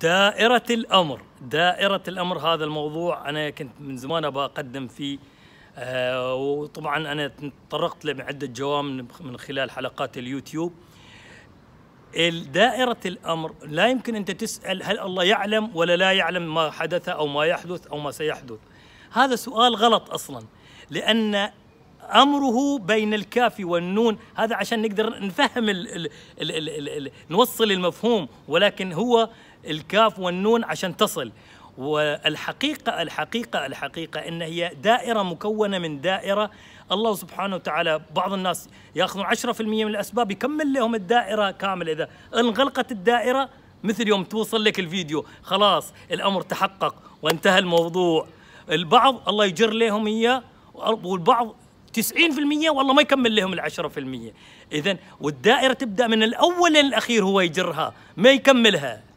دائرة الأمر دائرة الأمر هذا الموضوع أنا كنت من زمان أبغى أقدم فيه آه وطبعا أنا تطرقت له بعدة جوام من خلال حلقات اليوتيوب دائرة الأمر لا يمكن أنت تسأل هل الله يعلم ولا لا يعلم ما حدث أو ما يحدث أو ما سيحدث هذا سؤال غلط أصلا لأن امره بين الكاف والنون هذا عشان نقدر نفهم الـ الـ الـ الـ الـ نوصل المفهوم ولكن هو الكاف والنون عشان تصل والحقيقة الحقيقة الحقيقة إن هي دائرة مكونة من دائرة الله سبحانه وتعالى بعض الناس يأخذون 10% من الأسباب يكمل لهم الدائرة كاملة إذا انغلقت الدائرة مثل يوم توصل لك الفيديو خلاص الأمر تحقق وانتهى الموضوع البعض الله يجر لهم إياه والبعض 90% والله ما يكمل لهم في المية اذا والدائره تبدا من الاول للاخير هو يجرها ما يكملها